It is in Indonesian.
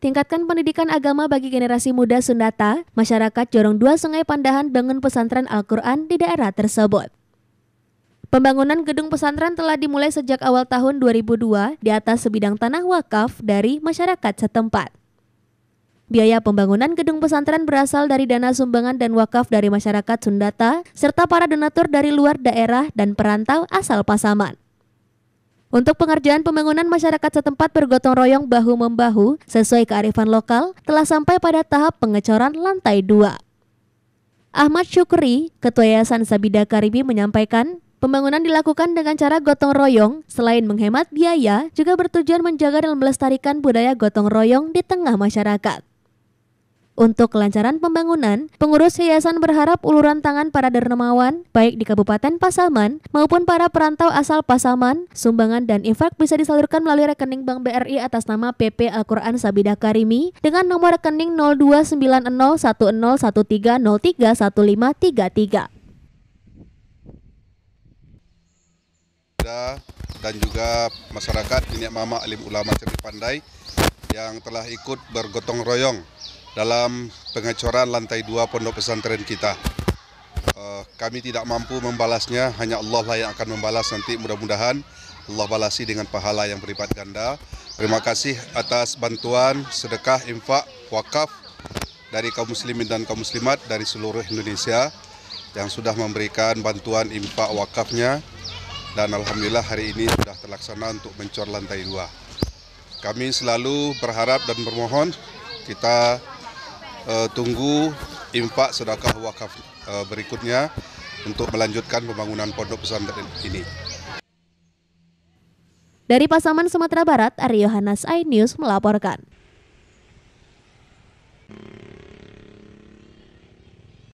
Tingkatkan pendidikan agama bagi generasi muda Sundata, masyarakat Jorong Dua Sungai Pandahan bangun pesantren Al-Quran di daerah tersebut. Pembangunan gedung pesantren telah dimulai sejak awal tahun 2002 di atas sebidang tanah wakaf dari masyarakat setempat. Biaya pembangunan gedung pesantren berasal dari dana sumbangan dan wakaf dari masyarakat Sundata, serta para donatur dari luar daerah dan perantau asal Pasaman. Untuk pengerjaan pembangunan masyarakat setempat bergotong royong bahu-membahu sesuai kearifan lokal telah sampai pada tahap pengecoran lantai dua. Ahmad Syukri, Ketua Yayasan Sabida Karibi menyampaikan, Pembangunan dilakukan dengan cara gotong royong, selain menghemat biaya, juga bertujuan menjaga dan melestarikan budaya gotong royong di tengah masyarakat. Untuk kelancaran pembangunan, pengurus yayasan berharap uluran tangan para dermawan, baik di Kabupaten Pasaman maupun para perantau asal Pasaman, sumbangan dan infak bisa disalurkan melalui rekening Bank BRI atas nama PP Al-Quran Sabidah Karimi dengan nomor rekening 0290101303153. dan juga masyarakat ini Mama Alim Ulama Cerdik Pandai yang telah ikut bergotong royong dalam pengecoran lantai dua pondok pesantren kita. Eh, kami tidak mampu membalasnya, hanya Allah lah yang akan membalas nanti mudah-mudahan Allah balasi dengan pahala yang berlipat ganda. Terima kasih atas bantuan, sedekah, infak, wakaf dari kaum muslimin dan kaum muslimat dari seluruh Indonesia yang sudah memberikan bantuan infak wakafnya dan Alhamdulillah hari ini sudah terlaksana untuk mencor lantai dua. Kami selalu berharap dan bermohon kita uh, tunggu impak sedekah wakaf uh, berikutnya untuk melanjutkan pembangunan pondok pesantren ini. Dari Pasaman, Sumatera Barat, Aryo Hanas, iNews melaporkan.